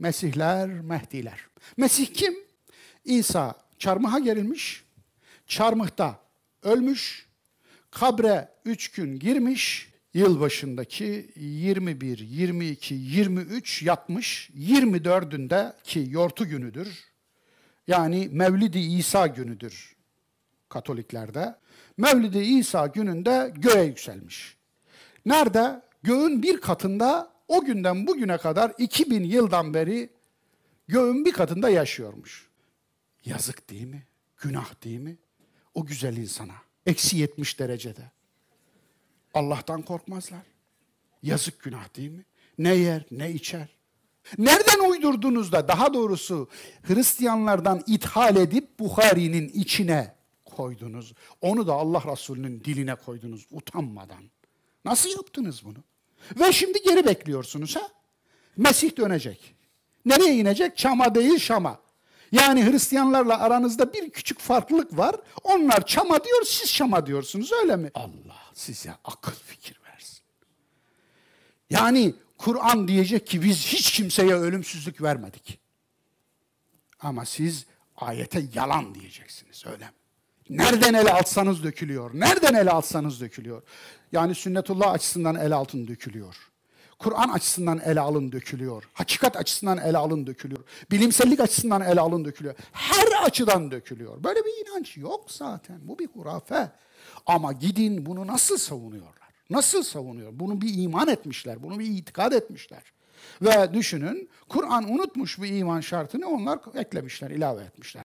Mesihler, Mehdiler. Mesih kim? İsa çarmıha gerilmiş, çarmıhta ölmüş, kabre üç gün girmiş, yılbaşındaki 21, 22, 23 yatmış, 24'ünde ki yortu günüdür. Yani Mevlid-i İsa günüdür Katoliklerde. Mevlid-i İsa gününde göğe yükselmiş. Nerede? Göğün bir katında o günden bugüne kadar 2000 yıldan beri göğün bir katında yaşıyormuş. Yazık değil mi? Günah değil mi? O güzel insana. Eksi 70 derecede. Allah'tan korkmazlar. Yazık günah değil mi? Ne yer, ne içer. Nereden uydurdunuz da daha doğrusu Hristiyanlardan ithal edip Bukhari'nin içine koydunuz. Onu da Allah Resulü'nün diline koydunuz utanmadan. Nasıl yaptınız bunu? Ve şimdi geri bekliyorsunuz ha? Mesih dönecek. Nereye inecek? Çam'a değil Şam'a. Yani Hristiyanlarla aranızda bir küçük farklılık var. Onlar Çam'a diyor, siz Şam'a diyorsunuz öyle mi? Allah size akıl fikir versin. Yani Kur'an diyecek ki biz hiç kimseye ölümsüzlük vermedik. Ama siz ayete yalan diyeceksiniz öyle mi? Nereden ele alsanız dökülüyor. Nereden ele alsanız dökülüyor. Yani sünnetullah açısından el altın dökülüyor. Kur'an açısından ele alın dökülüyor. Hakikat açısından ele alın dökülüyor. Bilimsellik açısından ele alın dökülüyor. Her açıdan dökülüyor. Böyle bir inanç yok zaten. Bu bir hurafe. Ama gidin bunu nasıl savunuyorlar? Nasıl savunuyor? Bunu bir iman etmişler. Bunu bir itikad etmişler. Ve düşünün Kur'an unutmuş bu iman şartını onlar eklemişler, ilave etmişler.